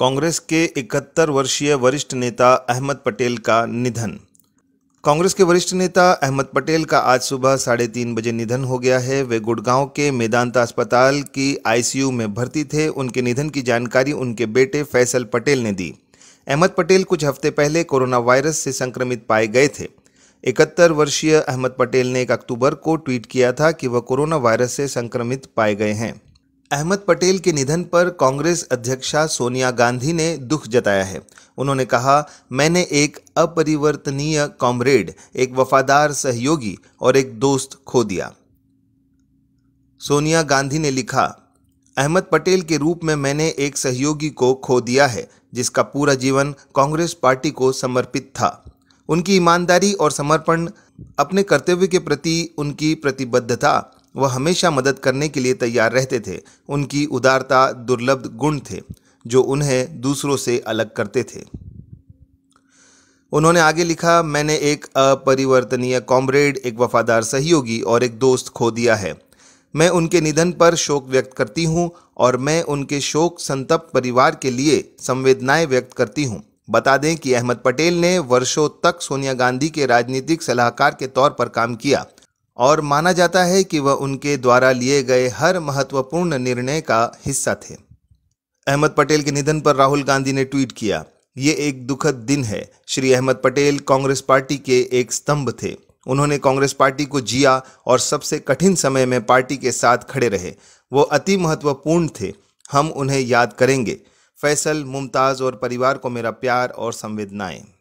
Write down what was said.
कांग्रेस के 71 वर्षीय वरिष्ठ नेता अहमद पटेल का निधन कांग्रेस के वरिष्ठ नेता अहमद पटेल का आज सुबह साढ़े तीन बजे निधन हो गया है वे गुड़गांव के मेदांता अस्पताल की आईसीयू में भर्ती थे उनके निधन की जानकारी उनके बेटे फैसल पटेल ने दी अहमद पटेल कुछ हफ्ते पहले कोरोना वायरस से संक्रमित पाए गए थे इकहत्तर वर्षीय अहमद पटेल ने एक अक्टूबर को ट्वीट किया था कि वह कोरोना वायरस से संक्रमित पाए गए हैं अहमद पटेल के निधन पर कांग्रेस अध्यक्षा सोनिया गांधी ने दुख जताया है उन्होंने कहा मैंने एक अपरिवर्तनीय कॉमरेड एक वफादार सहयोगी और एक दोस्त खो दिया सोनिया गांधी ने लिखा अहमद पटेल के रूप में मैंने एक सहयोगी को खो दिया है जिसका पूरा जीवन कांग्रेस पार्टी को समर्पित था उनकी ईमानदारी और समर्पण अपने कर्तव्य के प्रति उनकी प्रतिबद्धता वह हमेशा मदद करने के लिए तैयार रहते थे उनकी उदारता दुर्लभ गुण थे जो उन्हें दूसरों से अलग करते थे उन्होंने आगे लिखा मैंने एक अपरिवर्तनीय कॉमरेड एक वफादार सहयोगी और एक दोस्त खो दिया है मैं उनके निधन पर शोक व्यक्त करती हूँ और मैं उनके शोक संतप्त परिवार के लिए संवेदनाएं व्यक्त करती हूँ बता दें कि अहमद पटेल ने वर्षों तक सोनिया गांधी के राजनीतिक सलाहकार के तौर पर काम किया और माना जाता है कि वह उनके द्वारा लिए गए हर महत्वपूर्ण निर्णय का हिस्सा थे अहमद पटेल के निधन पर राहुल गांधी ने ट्वीट किया ये एक दुखद दिन है श्री अहमद पटेल कांग्रेस पार्टी के एक स्तंभ थे उन्होंने कांग्रेस पार्टी को जिया और सबसे कठिन समय में पार्टी के साथ खड़े रहे वो अति महत्वपूर्ण थे हम उन्हें याद करेंगे फैसल मुमताज़ और परिवार को मेरा प्यार और संवेदनाएं